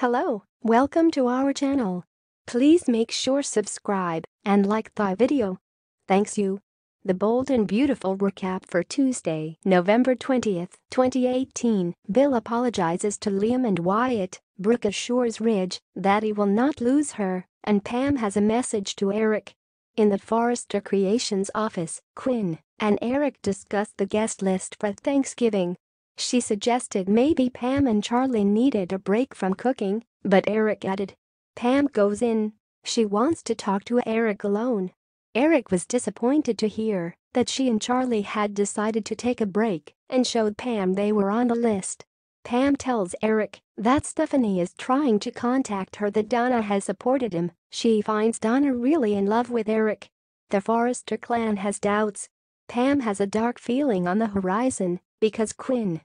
Hello, welcome to our channel. Please make sure subscribe and like thy video. Thanks you. The bold and beautiful recap for Tuesday, November 20th, 2018. Bill apologizes to Liam and Wyatt, Brooke assures Ridge that he will not lose her, and Pam has a message to Eric. In the Forrester Creations office, Quinn and Eric discuss the guest list for Thanksgiving she suggested maybe Pam and Charlie needed a break from cooking, but Eric added. Pam goes in. She wants to talk to Eric alone. Eric was disappointed to hear that she and Charlie had decided to take a break and showed Pam they were on the list. Pam tells Eric that Stephanie is trying to contact her that Donna has supported him. She finds Donna really in love with Eric. The Forrester clan has doubts. Pam has a dark feeling on the horizon because Quinn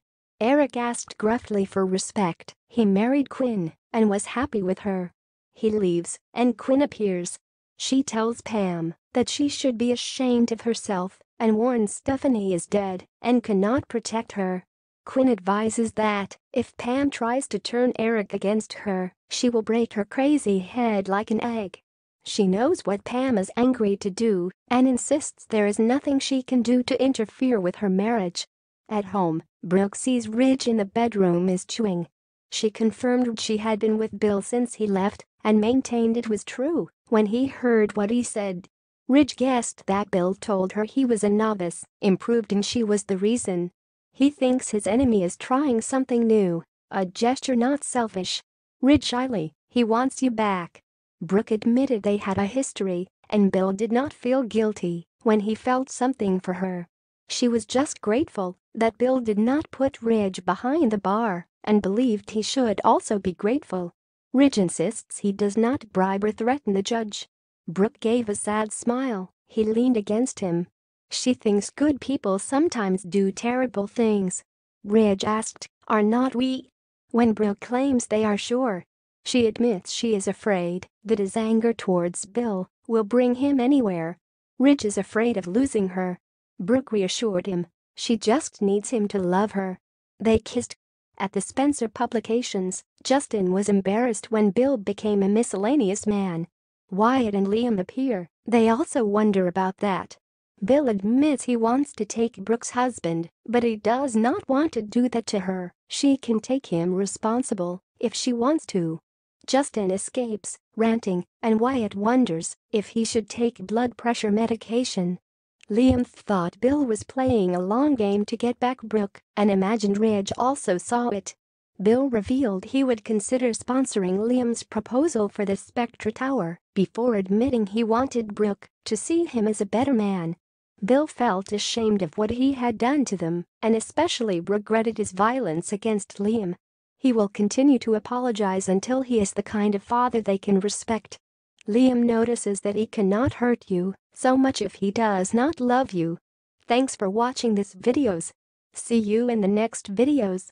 Eric asked gruffly for respect. He married Quinn and was happy with her. He leaves, and Quinn appears. She tells Pam that she should be ashamed of herself and warns Stephanie is dead and cannot protect her. Quinn advises that if Pam tries to turn Eric against her, she will break her crazy head like an egg. She knows what Pam is angry to do and insists there is nothing she can do to interfere with her marriage. At home, Brooke sees Ridge in the bedroom is chewing. She confirmed she had been with Bill since he left and maintained it was true when he heard what he said. Ridge guessed that Bill told her he was a novice, improved and she was the reason. He thinks his enemy is trying something new, a gesture not selfish. Ridge shyly, he wants you back. Brooke admitted they had a history, and Bill did not feel guilty when he felt something for her. She was just grateful that Bill did not put Ridge behind the bar and believed he should also be grateful. Ridge insists he does not bribe or threaten the judge. Brooke gave a sad smile. He leaned against him. She thinks good people sometimes do terrible things. Ridge asked, Are not we? When Brooke claims they are sure. She admits she is afraid that his anger towards Bill will bring him anywhere. Ridge is afraid of losing her Brooke reassured him she just needs him to love her. They kissed. At the Spencer Publications, Justin was embarrassed when Bill became a miscellaneous man. Wyatt and Liam appear, they also wonder about that. Bill admits he wants to take Brooke's husband, but he does not want to do that to her, she can take him responsible if she wants to. Justin escapes, ranting, and Wyatt wonders if he should take blood pressure medication. Liam thought Bill was playing a long game to get back Brooke, and imagined Ridge also saw it. Bill revealed he would consider sponsoring Liam's proposal for the Spectre Tower before admitting he wanted Brooke to see him as a better man. Bill felt ashamed of what he had done to them and especially regretted his violence against Liam. He will continue to apologize until he is the kind of father they can respect. Liam notices that he cannot hurt you so much if he does not love you. Thanks for watching this videos. See you in the next videos.